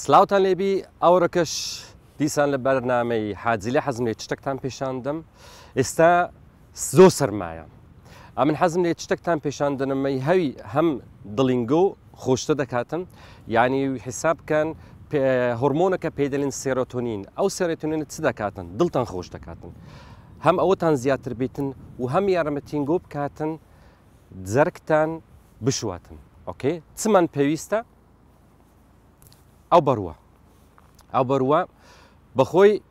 سلااوان لێبی ئەوڕەکەش دیسان لە بەرنامەی حاجی لە حەزم لێ شتێکتان پیشاندم ئێستا زۆ سرمایە ئەمن حەزم لێ شتێکتان پیشاندنمەی هەوی هەم دڵینگۆ خۆشتە دەکاتم یعنی حیساب بکەن هۆرمۆنەکە پێدەلین سێرۆتۆنین ئەو سێرەتونین چ دەکاتن دڵتان خۆش دەکاتن هەم ئەوەتان زیاتر بیتن و هەم یارمەتینگۆ بکاتن جەرگتان بشواتن ئۆکێ چمان پێویستە بروا او بروا بخوي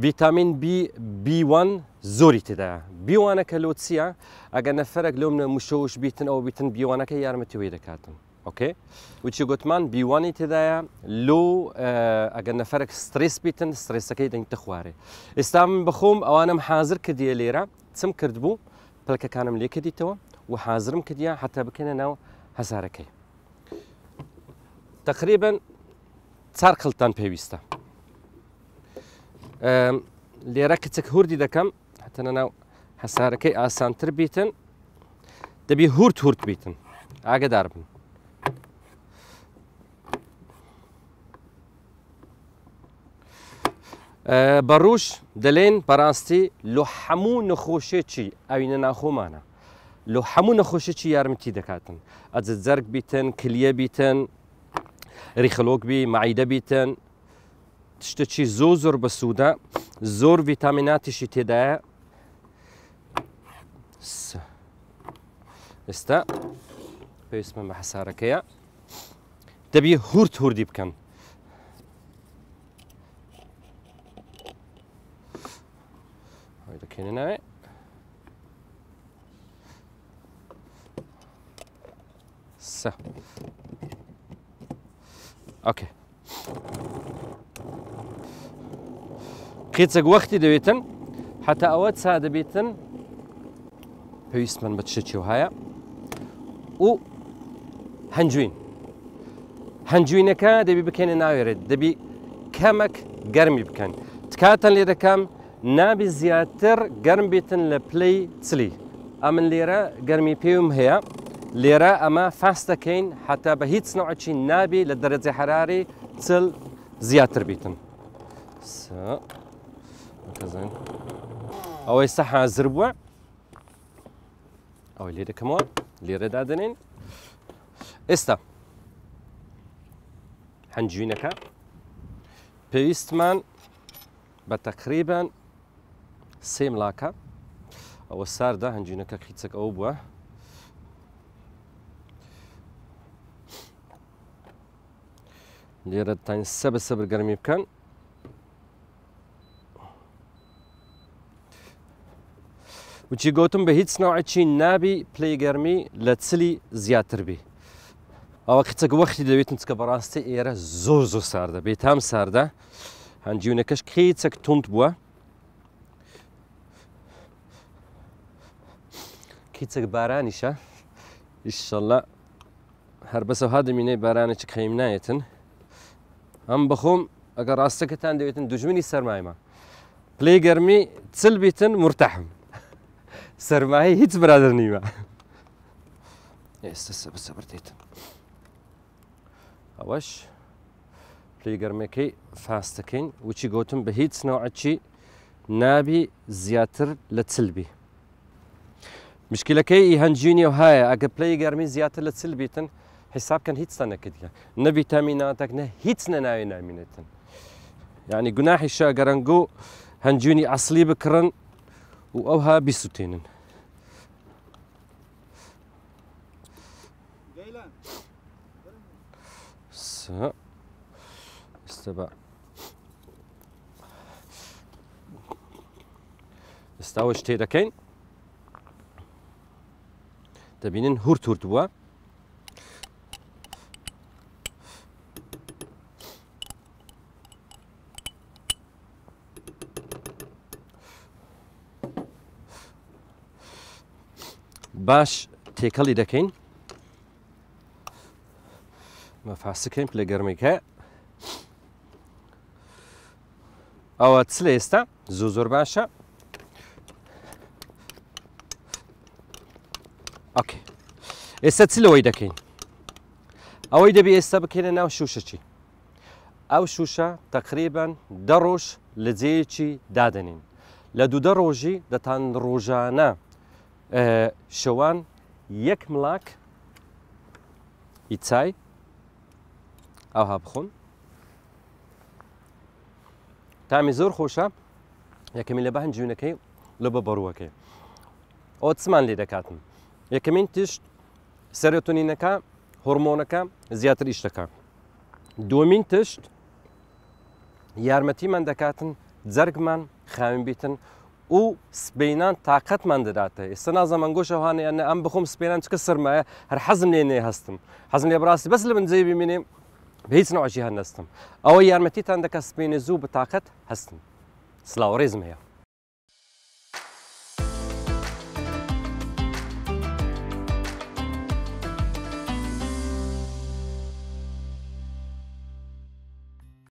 فيتامين بي بي 1 زوري تدا بیوانەکە لۆچیە ئەگە نەفرەرێک لەم مشەوش بیتن ئەو بیتن بیوانەکە یارمەتی وی دەکاتن غوتمان بي 1 تدا لو اگر ئەگەر آه، ستريس بيتن ستريس كي دەنگتە تخواري استام بخوم او انا محاضر كدي ليرا تسم كردبو بلكا كانم ليك دي تو وحاضرم كديا حتى بكنا نو هەزارەکەی تقريبا چار خڵتان پێویستە لێرە کچک هوردی دەکەم هەتەنە ناو هەسارەکەی ئاسانتر بیتن دەبی هورت هورت بیتن ئاگدار بن بەڕوش دەلێن بەڕاستی لۆ هەموو نەخۆشێکی ئەوینە ناخۆمانە لۆ هەموو نەخۆشێکی یارمتی دەکاتن ئەجد جەرگ بیتن کلیە بیتن ریخلۆک بی مەعیدە بیتن شتێکی زۆ زۆر بەسوودە زۆر ڤیتامیناتیشی استا ئێستا پێویستمە بە يا تبي هورت هوردی هاي دەکەێنە ناوێ سە اوكي قیچەک وقتي دويتن حتى اوت چا بيتن پێویستمان بە چێکی و هەیە و هەنجوین هەنجوینەکە دەبی بکەێنە ناوێرێت دەبی کەمەک گەرمی بکەن تکاتەن لێ دەکەم نابی زیاتر گەرم بێتن لە پلەی چلی ئەمن لێرە گەرمی پێوم لێرە اما فاس دەکەین حتا بە هیچ سنەوەچی نابی لە دەرەجێ حراری چل زیاتر بیتن ئەوەی سە حازر بووە ئەوەی ليرا دەکەمەوە لێرە دادنین ئێستا هەنجوینەکە پێویستمان بە تەقریبان سێ ملاکە ئەوە ساردا هەنجینەکە خیچەک ئەو لێرە تاین سە بە سە بەرگەرمی بکەن وچی گوتم بە هیچ سناوعی نابی پلەیگەرمی لە چلی زیاتر بی ئەوە کچەک وەختی دەوێتن کە بەڕاستی ئێرە زۆر زۆر ساردە بێت هەم ساردە هەنجیونەکەش کەی چەک تند بووە کیچەک بارانیشە ئیشەڵە هەر بەسەها دەمینەی بارانێکی خەیم نایەتن هم ئەم بخۆم ئەگە دویتن دەوێتن سرمایه ما پلی گرمی تسل بیتن مرتحم سرمایه هیچ برادر نیوە است سب سب دێتن اوش پلی گرمی فاست کن و چی گوتم به هیچ نوع چی نابی زیاتر لتسل بی مشکل که ای هەنجینی و های اگر پلی گرمی زیاتر لتسل بیتن كان هيتس يعني. نكديا نا فيتاميناتك نا هيتس ناوي نامينتن يعني قناحي شا قرنقو هنجوني أصلي بكرن وأوها بيسوتينن استبع استاوش تيدا كين تبينن هورت هورت بوا باش تێکەڵی دەکەین مەفاسەکەین لە گەرمێکە ئەوە چ لە ئێستا زۆ زۆر باشە ئۆکێ ئێستا چ لەوەی دەکەین ئەوەی دەبی ئێستا بکەێنە ناو شوشەچی ئەو شوشە تەقریبان دە ڕۆژ لە جێیەکی دادەنین لە دوودە ڕۆژی دەتان ڕۆژانە شەوان یەک مڵاک ئیچای ئاها بخۆن تامی زۆر خۆشە یەکەمی لە بەهن جوونەکەی لە بە بەڕوەکەی ئەو چمان لێ دەکاتم یەکەمین تشت سەرەتونینەکە هۆرمۆنەکە زیاتر ئیشتەکە دومین تشت یارمەتیمان دەکاتن جەرگمان خاوین بیتن و سبینان تااقەتمان دەداتە ئێستا نازەمان گۆشەوانێ ئەە ئەم بخۆم سپێنان چکە سرمایە هەر حەزم لێ نێ هەستم حەزم لێ بڕاستی بەس لە من جێ ببینێم بە هیچ نەوەژی هەر نستم ئەوە یارمەتیتان دەکە سپێنێ زوو بە تااقەت هەستم سلااوڕێزم هەیە